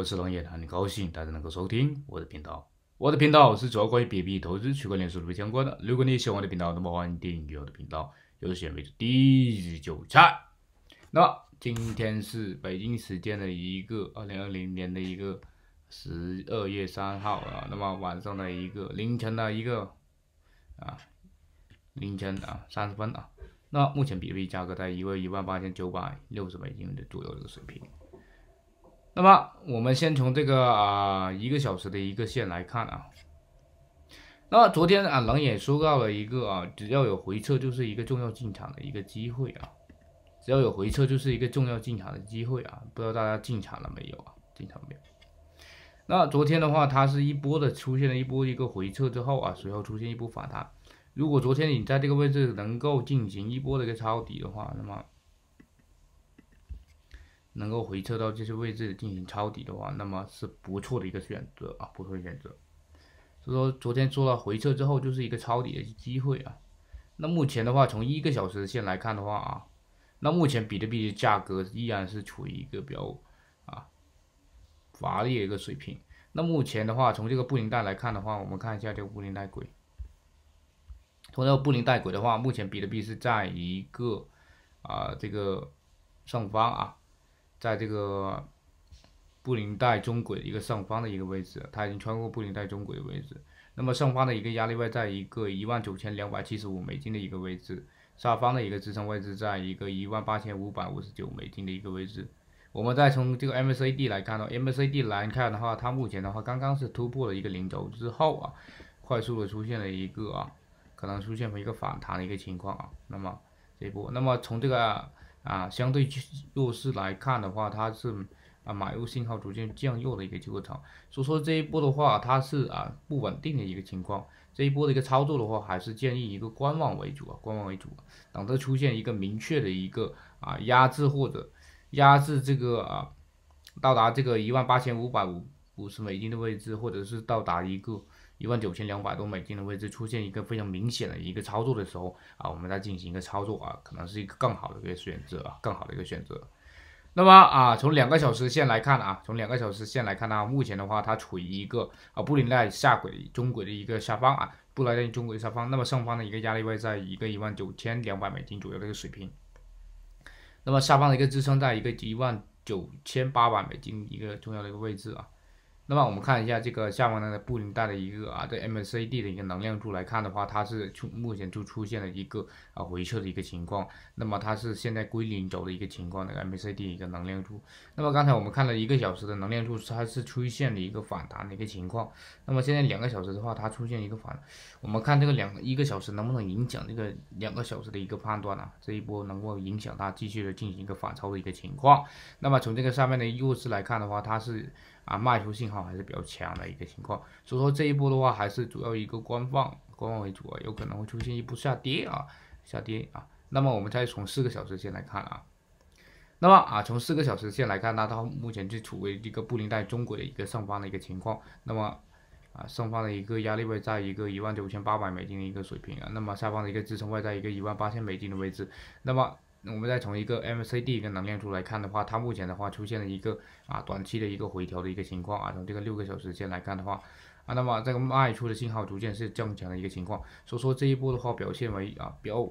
我是龙爷，很高兴大家能够收听我的频道。我的频道是主要关于比特币投资、区块链数字相关的。如果你喜欢我的频道，那么欢迎订阅我的频道。有选间为主，第一只菜。那今天是北京时间的一个二零二零年的一个十二月三号啊，那么晚上的一个凌晨的一个啊凌晨啊三十分啊。那目前比特币价格在一个一万八千九百六十美金的左右这个水平。那么，我们先从这个啊，一个小时的一个线来看啊。那么昨天啊，冷眼说到了一个啊，只要有回撤就是一个重要进场的一个机会啊，只要有回撤就是一个重要进场的机会啊。不知道大家进场了没有啊？进场没有？那昨天的话，它是一波的出现了一波一个回撤之后啊，随后出现一波反弹。如果昨天你在这个位置能够进行一波的一个抄底的话，那么。能够回撤到这些位置进行抄底的话，那么是不错的一个选择啊，不错的选择。所以说昨天做了回撤之后，就是一个抄底的机会啊。那目前的话，从一个小时线来看的话啊，那目前比特币的价格依然是处于一个比较啊乏力的一个水平。那目前的话，从这个布林带来看的话，我们看一下这个布林带轨。通过布林带轨的话，目前比特币是在一个啊这个上方啊。在这个布林带中轨一个上方的一个位置，它已经穿过布林带中轨的位置。那么上方的一个压力位在一个一万九千两百七十五美金的一个位置，下方的一个支撑位置在一个一万八千五百五十九美金的一个位置。我们再从这个 MACD 来看，MACD 来看的话，它目前的话刚刚是突破了一个零轴之后啊，快速的出现了一个啊，可能出现一个反弹的一个情况啊。那么这一波，那么从这个。啊，相对弱势来看的话，它是啊买入信号逐渐降弱的一个结构场，所以说这一波的话，它是啊不稳定的一个情况。这一波的一个操作的话，还是建议一个观望为主啊，观望为主。等它出现一个明确的一个啊压制或者压制这个啊到达这个一万八千五百五五十美金的位置，或者是到达一个。一万九千两百多美金的位置出现一个非常明显的一个操作的时候啊，我们再进行一个操作啊，可能是一个更好的一个选择啊，更好的一个选择。那么啊，从两个小时线来看啊，从两个小时线来看呢，目前的话它处于一个啊布林带下轨中轨的一个下方啊，布林带中轨下方。那么上方的一个压力位在一个一万九千两百美金左右的一个水平，那么下方的一个支撑在一个一万九千八百美金一个重要的一个位置啊。那么我们看一下这个下方的布林带的一个啊，在 M A C D 的一个能量柱来看的话，它是出目前就出现了一个啊回撤的一个情况。那么它是现在归零轴的一个情况，那个 M A C D 一个能量柱。那么刚才我们看了一个小时的能量柱，它是出现了一个反弹的一个情况。那么现在两个小时的话，它出现一个反，我们看这个两一个小时能不能影响这个两个小时的一个判断啊？这一波能够影响它继续的进行一个反超的一个情况。那么从这个上面的优势来看的话，它是。啊，卖出信号还是比较强的一个情况，所以说这一波的话，还是主要一个观望观望为主啊，有可能会出现一波下跌啊，下跌啊。那么我们再从四个小时线来看啊，那么啊，从四个小时线来看呢，到目前就处于一个布林带中轨的一个上方的一个情况，那么啊，上方的一个压力位在一个一万九千八百美金的一个水平啊，那么下方的一个支撑位在一个一万八千美金的位置，那么。那我们再从一个 M C D 一个能量柱来看的话，它目前的话出现了一个啊短期的一个回调的一个情况啊。从这个六个小时线来看的话，啊那么这个卖出的信号逐渐是增强的一个情况，所以说这一波的话表现为啊比较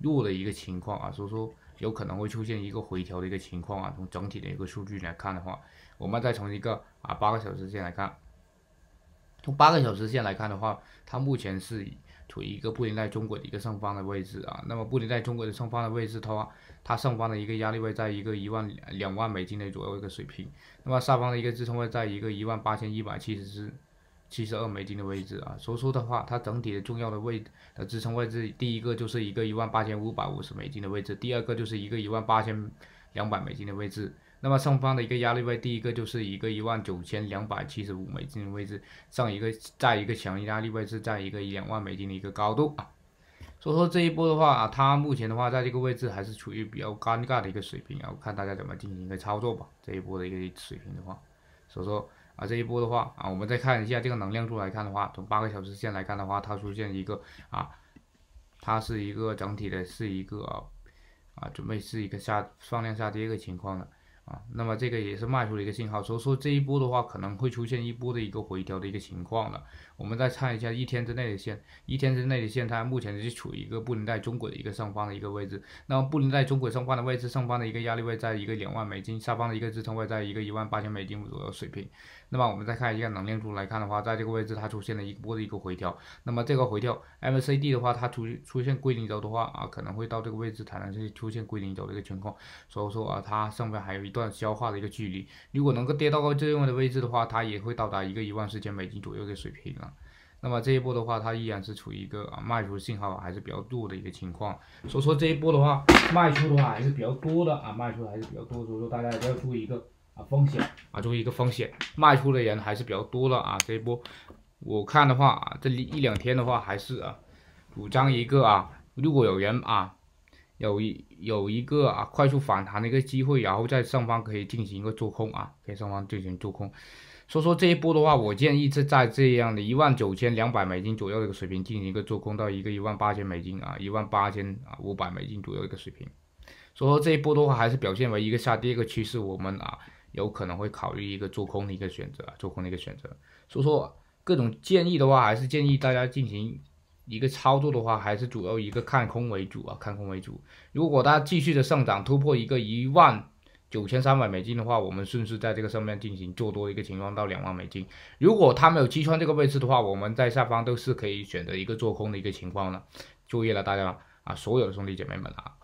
弱的一个情况啊，所以说有可能会出现一个回调的一个情况啊。从整体的一个数据来看的话，我们再从一个啊八个小时线来看，从八个小时线来看的话，它目前是。处于一个布林带中轨的一个上方的位置啊，那么布林带中轨的上方的位置，的话，它上方的一个压力位在一个一万两万美金的左右一个水平，那么下方的一个支撑位在一个一万八千一百七十支。七十二美金的位置啊，所以说的话，它整体的重要的位的支撑位置，第一个就是一个一万八千五百五十美金的位置，第二个就是一个一万八千两百美金的位置。那么上方的一个压力位，第一个就是一个一万九千两百七十五美金的位置，上一个在一个强压力位是在一个两万美金的一个高度啊。所以说这一波的话啊，它目前的话在这个位置还是处于比较尴尬的一个水平啊，我看大家怎么进行一个操作吧。这一波的一个水平的话，所以说啊这一波的话啊，我们再看一下这个能量柱来看的话，从八个小时线来看的话，它出现一个啊，它是一个整体的是一个啊啊准备是一个下放量下跌一个情况的。啊，那么这个也是卖出了一个信号，所以说这一波的话可能会出现一波的一个回调的一个情况了。我们再看一下一天之内的线，一天之内的线，它目前是处于一个布林带中轨的一个上方的一个位置。那么布林带中轨上方的位置，上方的一个压力位在一个两万美金，下方的一个支撑位在一个一万八千美金左右水平。那么我们再看一下能量柱来看的话，在这个位置它出现了一波的一个回调。那么这个回调，M C D 的话，它出出现归零轴的话啊，可能会到这个位置，才能是出现归零轴的一个情况。所以说啊，它上面还有一。消化的一个距离，如果能够跌到这样的位置的话，它也会到达一个一万四千美金左右的水平了。那么这一波的话，它依然是处于一个啊卖出信号还是比较弱的一个情况，所以说这一波的话，卖出的话还是比较多的啊，卖出还是比较多，所以说大家要注意一个啊风险啊，注意一个风险，卖出的人还是比较多的啊。这一波我看的话啊，这里一两天的话还是啊，主张一个啊，如果有人啊。有一有一个啊快速反弹的一个机会，然后在上方可以进行一个做空啊，给上方进行做空。所以说这一波的话，我建议是在这样的一万九千两百美金左右的一个水平进行一个做空到一个一万八千美金啊，一万八千啊五百美金左右一个水平。所以说这一波的话还是表现为一个下跌一个趋势，我们啊有可能会考虑一个做空的一个选择，做空的一个选择。所以说各种建议的话，还是建议大家进行。一个操作的话，还是主要一个看空为主啊，看空为主。如果它继续的上涨突破一个一万九千三百美金的话，我们顺势在这个上面进行做多的一个情况到两万美金。如果它没有击穿这个位置的话，我们在下方都是可以选择一个做空的一个情况了。注意了大家啊，所有的兄弟姐妹们啊。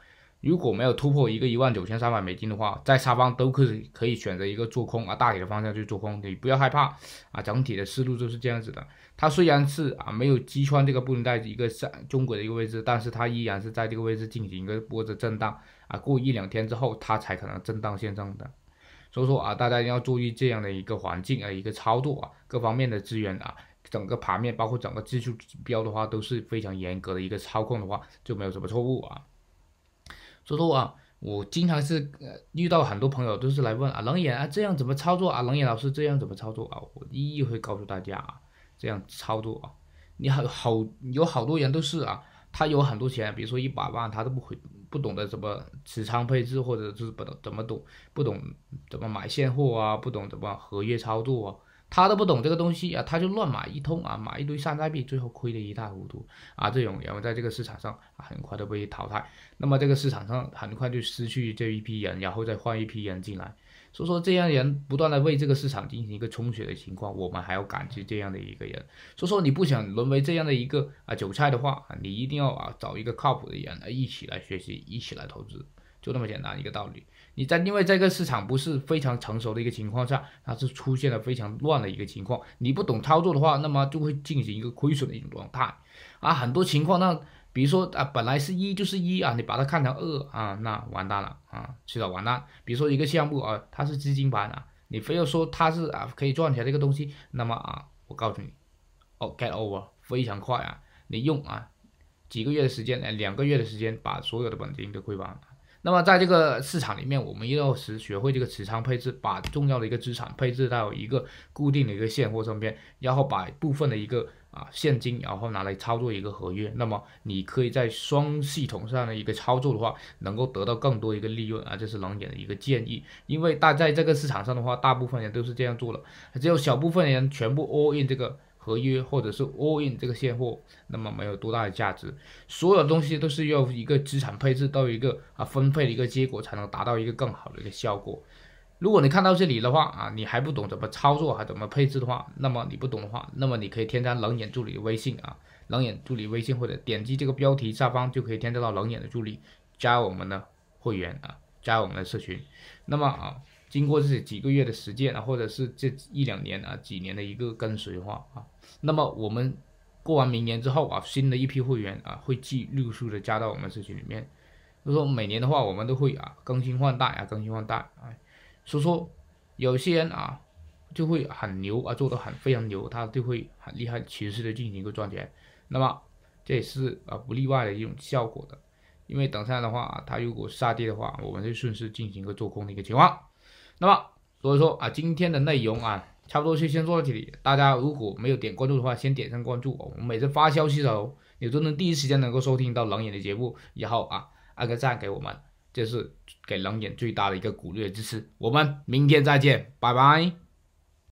如果没有突破一个一万九千三百美金的话，在下方都可以可以选择一个做空啊，大体的方向去做空，你不要害怕啊，整体的思路就是这样子的。它虽然是啊没有击穿这个布林带一个上中轨的一个位置，但是它依然是在这个位置进行一个波子震荡啊，过一两天之后它才可能震荡线上。的，所以说啊，大家一定要注意这样的一个环境啊，一个操作啊，各方面的资源啊，整个盘面包括整个技术指标的话都是非常严格的一个操控的话，就没有什么错误啊。所以说啊，我经常是遇到很多朋友都是来问啊，冷眼啊，这样怎么操作啊？冷眼老师这样怎么操作啊？我一一会告诉大家啊，这样操作啊。你好好有好多人都是啊，他有很多钱，比如说一百万，他都不会不懂得怎么持仓配置，或者是不懂怎么懂不懂怎么买现货啊，不懂怎么合约操作啊。他都不懂这个东西啊，他就乱买一通啊，买一堆山寨币，最后亏得一塌糊涂啊！这种然后在这个市场上很快都被淘汰，那么这个市场上很快就失去这一批人，然后再换一批人进来，所以说这样人不断的为这个市场进行一个充血的情况，我们还要感激这样的一个人。所以说你不想沦为这样的一个啊韭菜的话你一定要啊找一个靠谱的人来一起来学习，一起来投资。就那么简单一个道理，你在另外这个市场不是非常成熟的一个情况下，它是出现了非常乱的一个情况。你不懂操作的话，那么就会进行一个亏损的一种状态，啊，很多情况那，比如说啊，本来是一就是一啊，你把它看成二啊，那完蛋了啊，至少完蛋。比如说一个项目啊，它是资金盘啊，你非要说它是啊可以赚钱这个东西，那么啊，我告诉你，哦，get over，非常快啊，你用啊几个月的时间，哎，两个月的时间把所有的本金都亏完了。那么在这个市场里面，我们又要是学会这个持仓配置，把重要的一个资产配置到一个固定的一个现货上边，然后把部分的一个啊现金，然后拿来操作一个合约。那么你可以在双系统上的一个操作的话，能够得到更多一个利润啊，这是两点的一个建议。因为大在这个市场上的话，大部分人都是这样做了，只有小部分人全部 all in 这个。合约或者是 all in 这个现货，那么没有多大的价值。所有东西都是要一个资产配置，到一个啊分配的一个结果，才能达到一个更好的一个效果。如果你看到这里的话啊，你还不懂怎么操作，还怎么配置的话，那么你不懂的话，那么你可以添加冷眼助理的微信啊，冷眼助理微信或者点击这个标题下方就可以添加到冷眼的助理，加我们的会员啊，加我们的社群。那么啊，经过这几个月的实践啊，或者是这一两年啊几年的一个跟随化啊。那么我们过完明年之后啊，新的一批会员啊会继陆续的加到我们社群里面。就说每年的话，我们都会啊更新换代啊更新换代啊。所以说有些人啊就会很牛啊，做的很非常牛，他就会很厉害，持续的进行一个赚钱。那么这也是啊不例外的一种效果的，因为等下的话，它如果下跌的话，我们就顺势进行一个做空的一个情况。那么所以说啊，今天的内容啊。差不多就先做到这里，大家如果没有点关注的话，先点上关注，我们每次发消息的时候，你都能第一时间能够收听到冷眼的节目。以后啊，按个赞给我们，这是给冷眼最大的一个鼓励和支持。我们明天再见，拜拜。